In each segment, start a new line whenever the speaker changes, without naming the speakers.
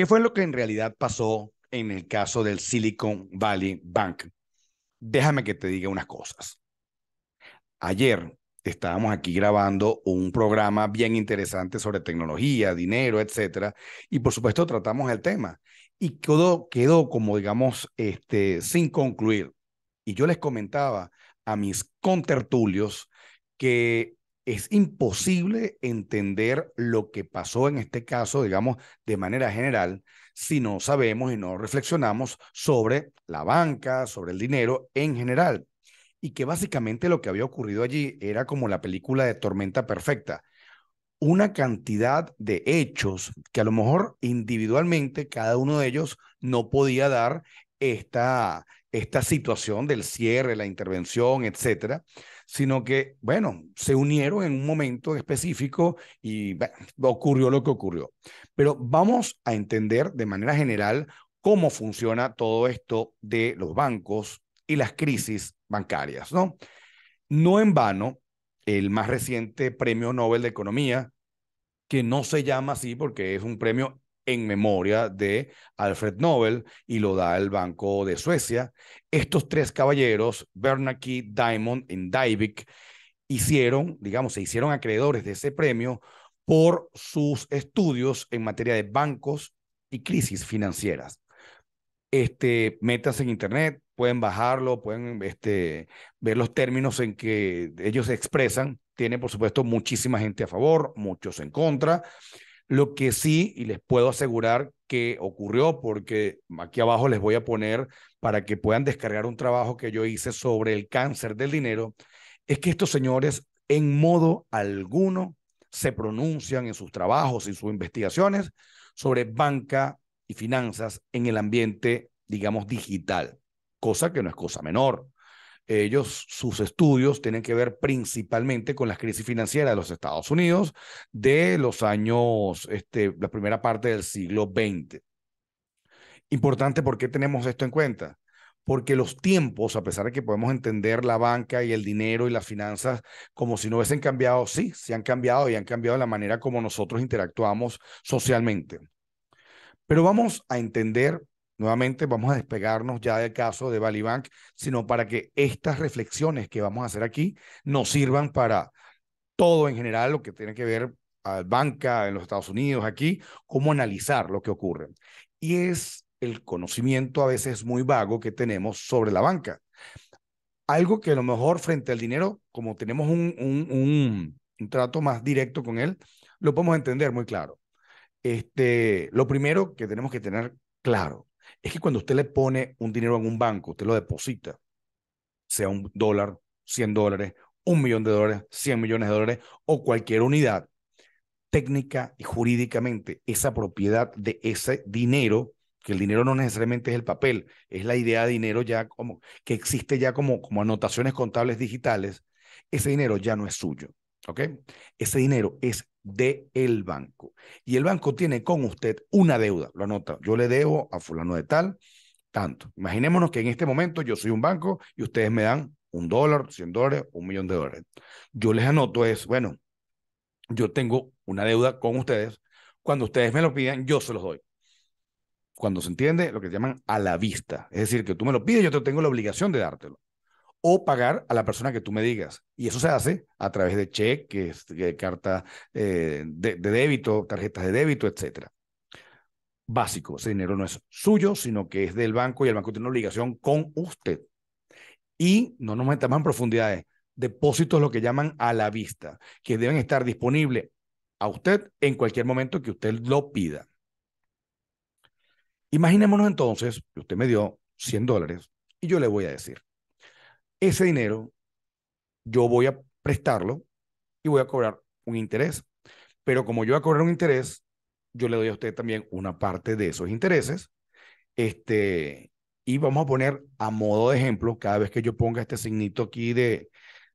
¿Qué fue lo que en realidad pasó en el caso del Silicon Valley Bank? Déjame que te diga unas cosas. Ayer estábamos aquí grabando un programa bien interesante sobre tecnología, dinero, etcétera, y por supuesto tratamos el tema y quedó, quedó como digamos este sin concluir. Y yo les comentaba a mis contertulios que es imposible entender lo que pasó en este caso, digamos, de manera general, si no sabemos y no reflexionamos sobre la banca, sobre el dinero en general. Y que básicamente lo que había ocurrido allí era como la película de Tormenta Perfecta. Una cantidad de hechos que a lo mejor individualmente cada uno de ellos no podía dar esta, esta situación del cierre, la intervención, etcétera, sino que, bueno, se unieron en un momento específico y ocurrió lo que ocurrió. Pero vamos a entender de manera general cómo funciona todo esto de los bancos y las crisis bancarias, ¿no? No en vano, el más reciente premio Nobel de Economía, que no se llama así porque es un premio en memoria de Alfred Nobel y lo da el Banco de Suecia. Estos tres caballeros, Bernanke, Diamond y Dybvig hicieron, digamos, se hicieron acreedores de ese premio por sus estudios en materia de bancos y crisis financieras. Este, metas en internet, pueden bajarlo, pueden este, ver los términos en que ellos expresan. Tiene, por supuesto, muchísima gente a favor, muchos en contra. Lo que sí, y les puedo asegurar que ocurrió, porque aquí abajo les voy a poner para que puedan descargar un trabajo que yo hice sobre el cáncer del dinero, es que estos señores en modo alguno se pronuncian en sus trabajos y sus investigaciones sobre banca y finanzas en el ambiente, digamos, digital, cosa que no es cosa menor. Ellos, sus estudios tienen que ver principalmente con la crisis financiera de los Estados Unidos de los años, este, la primera parte del siglo XX. Importante, ¿por qué tenemos esto en cuenta? Porque los tiempos, a pesar de que podemos entender la banca y el dinero y las finanzas como si no hubiesen cambiado, sí, se han cambiado y han cambiado la manera como nosotros interactuamos socialmente. Pero vamos a entender Nuevamente vamos a despegarnos ya del caso de Bank, sino para que estas reflexiones que vamos a hacer aquí nos sirvan para todo en general, lo que tiene que ver a banca en los Estados Unidos, aquí, cómo analizar lo que ocurre. Y es el conocimiento a veces muy vago que tenemos sobre la banca. Algo que a lo mejor frente al dinero, como tenemos un, un trato más directo con él, lo podemos entender muy claro. Este, lo primero que tenemos que tener claro, es que cuando usted le pone un dinero en un banco, usted lo deposita, sea un dólar, 100 dólares, un millón de dólares, 100 millones de dólares o cualquier unidad, técnica y jurídicamente esa propiedad de ese dinero, que el dinero no necesariamente es el papel, es la idea de dinero ya como que existe ya como, como anotaciones contables digitales, ese dinero ya no es suyo. Ese dinero es de el banco. Y el banco tiene con usted una deuda. Lo anota. Yo le debo a fulano de tal tanto. Imaginémonos que en este momento yo soy un banco y ustedes me dan un dólar, cien dólares, un millón de dólares. Yo les anoto es, bueno, yo tengo una deuda con ustedes. Cuando ustedes me lo pidan, yo se los doy. Cuando se entiende lo que llaman a la vista. Es decir, que tú me lo pides, yo te tengo la obligación de dártelo o pagar a la persona que tú me digas. Y eso se hace a través de cheques, carta eh, de, débito, tarjetas de débito, etc. Básico, ese dinero no es suyo, sino que es del banco y el banco tiene una obligación con usted. Y no nos metamos en profundidades. Depósitos, lo que llaman a la vista, que deben estar disponibles a usted en cualquier momento que usted lo pida. Imaginémonos entonces que usted me dio 100 dólares y yo le voy a decir, ese dinero yo voy a prestarlo y voy a cobrar un interés. Pero como yo voy a cobrar un interés, yo le doy a usted también una parte de esos intereses. Este, y vamos a poner a modo de ejemplo, cada vez que yo ponga este signito aquí de,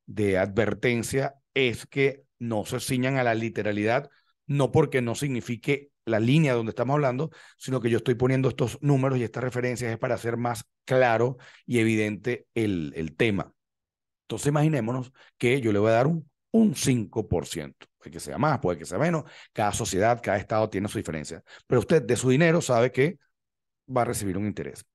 de advertencia, es que no se ciñan a la literalidad, no porque no signifique la línea donde estamos hablando, sino que yo estoy poniendo estos números y estas referencias es para hacer más claro y evidente el, tema. Entonces imaginémonos que yo le voy a dar un, 5%. Puede que sea más, puede que sea menos. Cada sociedad, cada estado tiene su diferencia. Pero usted de su dinero sabe que va a recibir un interés.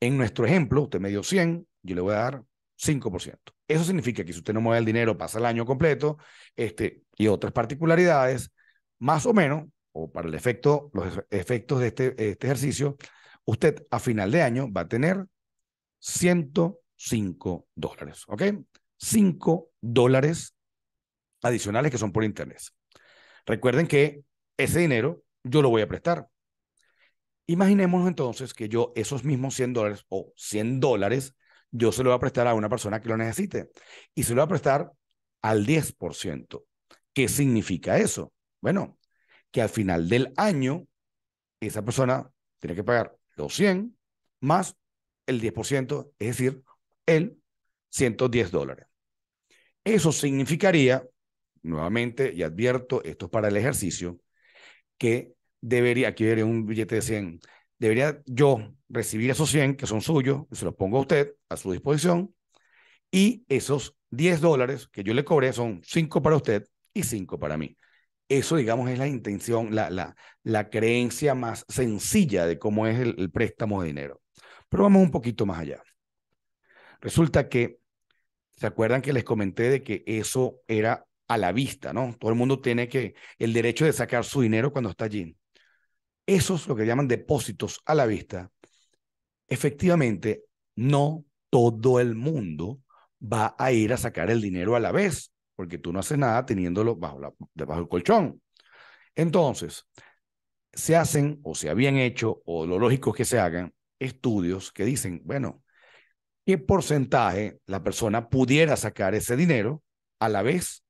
En nuestro ejemplo, usted me dio 100, yo le voy a dar 5%. Eso significa que si usted no mueve el dinero, pasa el año completo este, y otras particularidades, más o menos o para el efecto, los efectos de este, este ejercicio, usted a final de año va a tener 105 dólares, ¿ok? 5 dólares adicionales que son por interés. Recuerden que ese dinero yo lo voy a prestar. Imaginémonos entonces que yo esos mismos 100 dólares o 100 dólares, yo se lo voy a prestar a una persona que lo necesite y se lo voy a prestar al 10%. ¿Qué significa eso? Bueno, que al final del año esa persona tiene que pagar los 100 más el 10%, es decir, el 110 dólares. Eso significaría, nuevamente, y advierto, esto es para el ejercicio, que debería, aquí veré un billete de 100, debería yo recibir esos 100 que son suyos, se los pongo a usted a su disposición, y esos 10 dólares que yo le cobré son 5 para usted y 5 para mí. Eso, digamos, es la intención, la, creencia más sencilla de cómo es el, préstamo de dinero. Pero vamos un poquito más allá. Resulta que, ¿se acuerdan que les comenté de que eso era a la vista, ¿no? Todo el mundo tiene que el derecho de sacar su dinero cuando está allí. Eso es lo que llaman depósitos a la vista. Efectivamente, no todo el mundo va a ir a sacar el dinero a la vez porque tú no haces nada teniéndolo bajo debajo del colchón. Entonces, se hacen, o se habían hecho, o lo lógico es que se hagan, estudios que dicen, bueno, ¿qué porcentaje la persona pudiera sacar ese dinero a la vez?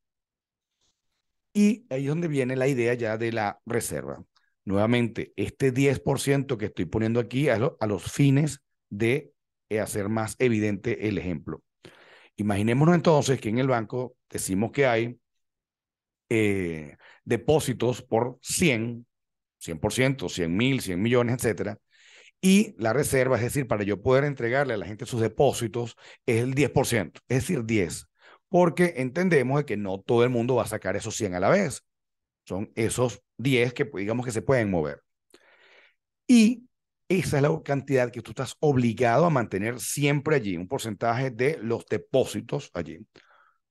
Y ahí es donde viene la idea ya de la reserva. Nuevamente, este 10% que estoy poniendo aquí a, a los fines de hacer más evidente el ejemplo. Imaginémonos entonces que en el banco decimos que hay eh, depósitos por 100, 100%, 100 mil, 100 millones, etcétera, y la reserva, es decir, para yo poder entregarle a la gente sus depósitos, es el 10%, es decir, 10, porque entendemos que no todo el mundo va a sacar esos 100 a la vez. Son esos 10 que pues, digamos que se pueden mover. Y esa es la cantidad que tú estás obligado a mantener siempre allí, un porcentaje de los depósitos allí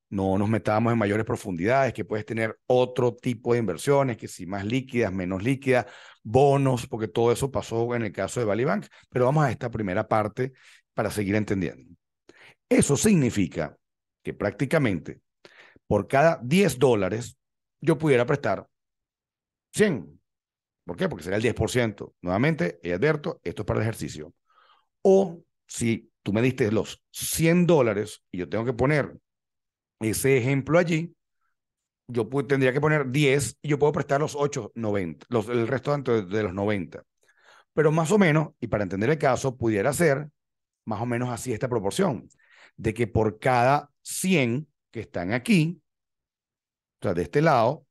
no nos metamos en mayores profundidades, que puedes tener otro tipo de inversiones, que si más líquidas, menos líquidas, bonos, porque todo eso pasó en el caso de Valley Pero vamos a esta primera parte para seguir entendiendo. Eso significa que prácticamente por cada 10 dólares yo pudiera prestar 100. ¿Por qué? Porque sería el 10%. Nuevamente, y advierto, esto es para el ejercicio. O si tú me diste los 100 dólares y yo tengo que poner ese ejemplo allí, yo tendría que poner 10 y yo puedo prestar los 8, 90, los, el resto de, los 90. Pero más o menos, y para entender el caso, pudiera ser más o menos así esta proporción, de que por cada 100 que están aquí, o sea, de este lado,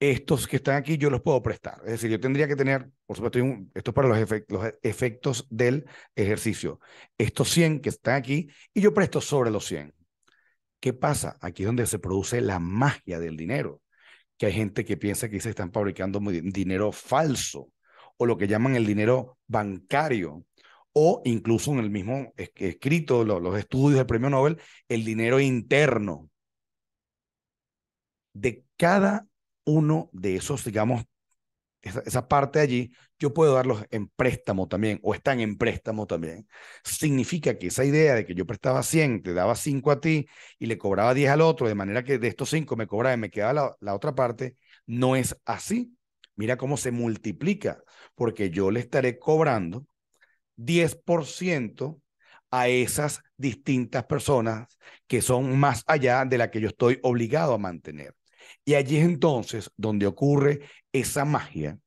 estos que están aquí yo los puedo prestar. Es decir, yo tendría que tener, por supuesto, esto es para los, los efectos del ejercicio, estos 100 que están aquí y yo presto sobre los 100. ¿Qué pasa? Aquí es donde se produce la magia del dinero, que hay gente que piensa que se están fabricando dinero falso o lo que llaman el dinero bancario o incluso en el mismo escrito, los, estudios del premio Nobel, el dinero interno. De cada uno de esos, digamos, esa parte allí, yo puedo darlos en préstamo también o están en préstamo también. Significa que esa idea de que yo prestaba 100, te daba 5 a ti y le cobraba 10 al otro, de manera que de estos 5 me cobraba y me quedaba la, otra parte, no es así. Mira cómo se multiplica, porque yo le estaré cobrando 10% a esas distintas personas que son más allá de la que yo estoy obligado a mantener. Y allí es entonces donde ocurre esa magia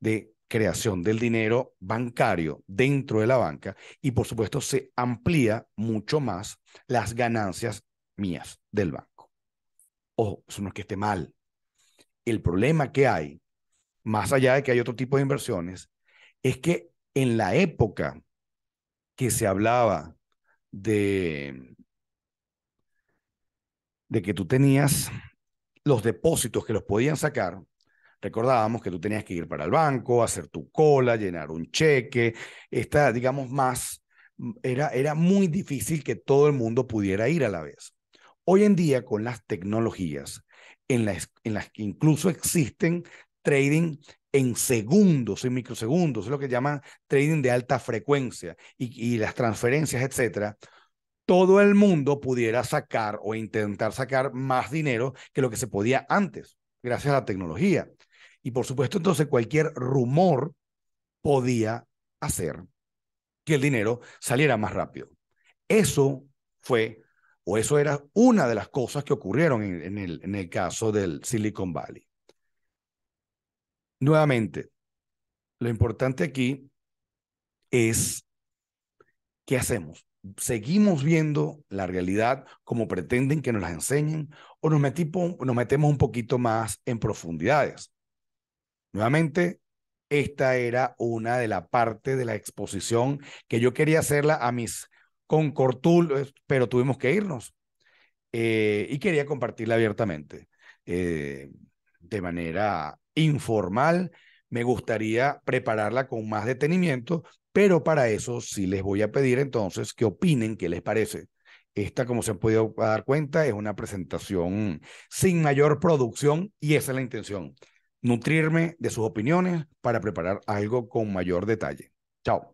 de creación del dinero bancario dentro de la banca y por supuesto se amplía mucho más las ganancias mías del banco. Ojo, eso no es que esté mal. El problema que hay, más allá de que hay otro tipo de inversiones, es que en la época que se hablaba de, de que tú tenías los depósitos que los podían sacar, recordábamos que tú tenías que ir para el banco, hacer tu cola, llenar un cheque, está digamos, más, mm, era, era muy difícil que todo el mundo pudiera ir a la vez. Hoy en día, con las tecnologías, en las, en las que incluso existen trading en segundos, en microsegundos, es lo que llaman trading de alta frecuencia y, y las transferencias, etcétera, todo el mundo pudiera sacar o intentar sacar más dinero que lo que se podía antes, gracias a la tecnología. Y por supuesto, entonces cualquier rumor podía hacer que el dinero saliera más rápido. Eso fue, o eso era una de las cosas que ocurrieron en, el, en el caso del Silicon Valley. Nuevamente, lo importante aquí es qué hacemos. ¿Seguimos viendo la realidad como pretenden que nos la enseñen o nos, nos metemos un poquito más en profundidades? Nuevamente, esta era una de la parte de la exposición que yo quería hacerla a mis concortul, pero tuvimos que irnos. Eh, y quería compartirla abiertamente, eh, de manera informal. Me gustaría prepararla con más detenimiento, pero para eso sí les voy a pedir entonces que opinen qué les parece. Esta, como se han podido dar cuenta, es una presentación sin mayor producción y esa es la intención, nutrirme de sus opiniones para preparar algo con mayor detalle. Chao.